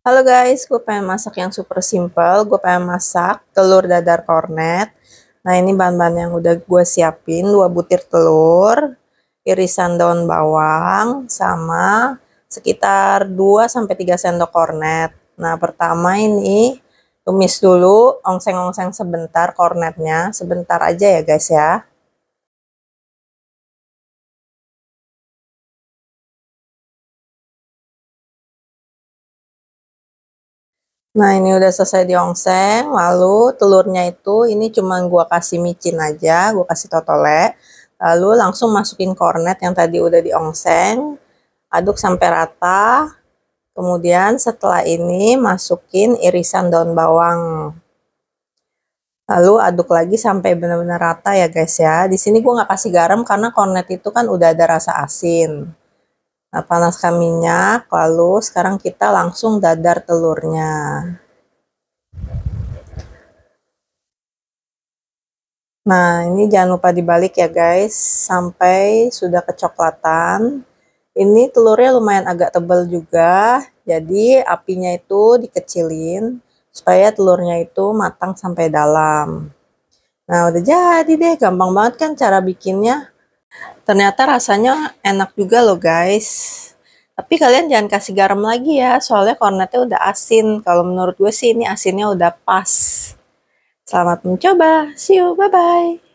Halo guys, gue pengen masak yang super simple. Gue pengen masak telur dadar kornet. Nah ini bahan-bahan yang udah gue siapin. Dua butir telur, irisan daun bawang, sama sekitar 2-3 sendok kornet. Nah pertama ini tumis dulu ongseng-ongseng sebentar kornetnya. Sebentar aja ya guys ya. Nah ini udah selesai diongseng, lalu telurnya itu ini cuma gue kasih micin aja, gue kasih totole. Lalu langsung masukin kornet yang tadi udah diongseng, aduk sampai rata. Kemudian setelah ini masukin irisan daun bawang. Lalu aduk lagi sampai benar-benar rata ya guys ya. Di sini gue nggak kasih garam karena kornet itu kan udah ada rasa asin. Nah, panaskan minyak, lalu sekarang kita langsung dadar telurnya. Nah, ini jangan lupa dibalik ya guys, sampai sudah kecoklatan. Ini telurnya lumayan agak tebal juga, jadi apinya itu dikecilin supaya telurnya itu matang sampai dalam. Nah, udah jadi deh, gampang banget kan cara bikinnya ternyata rasanya enak juga loh guys tapi kalian jangan kasih garam lagi ya soalnya kornetnya udah asin kalau menurut gue sih ini asinnya udah pas selamat mencoba see you bye bye